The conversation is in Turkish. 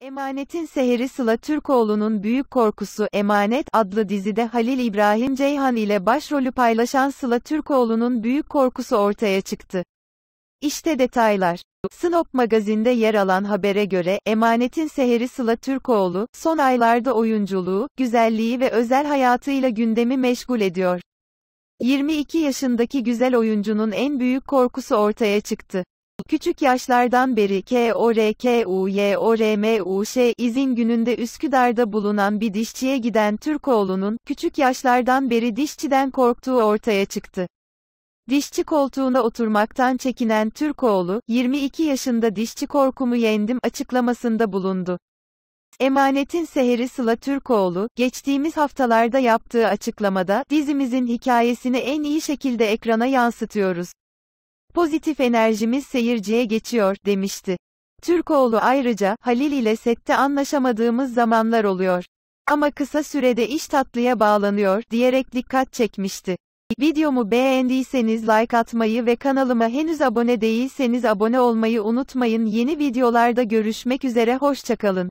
Emanetin Seheri Sıla Türkoğlu'nun Büyük Korkusu Emanet adlı dizide Halil İbrahim Ceyhan ile başrolü paylaşan Sıla Türkoğlu'nun Büyük Korkusu ortaya çıktı. İşte detaylar. Snop magazinde yer alan habere göre, Emanetin Seheri Sıla Türkoğlu, son aylarda oyunculuğu, güzelliği ve özel hayatıyla gündemi meşgul ediyor. 22 yaşındaki güzel oyuncunun en büyük korkusu ortaya çıktı. Küçük yaşlardan beri K K O O R R U U Y M Ş izin gününde Üsküdar'da bulunan bir dişçiye giden Türkoğlu'nun, küçük yaşlardan beri dişçiden korktuğu ortaya çıktı. Dişçi koltuğuna oturmaktan çekinen Türkoğlu, 22 yaşında dişçi korkumu yendim açıklamasında bulundu. Emanetin Seheri Sıla Türkoğlu, geçtiğimiz haftalarda yaptığı açıklamada, dizimizin hikayesini en iyi şekilde ekrana yansıtıyoruz. Pozitif enerjimiz seyirciye geçiyor, demişti. Türkoğlu ayrıca, Halil ile sette anlaşamadığımız zamanlar oluyor. Ama kısa sürede iş tatlıya bağlanıyor, diyerek dikkat çekmişti. Videomu beğendiyseniz like atmayı ve kanalıma henüz abone değilseniz abone olmayı unutmayın. Yeni videolarda görüşmek üzere hoşçakalın.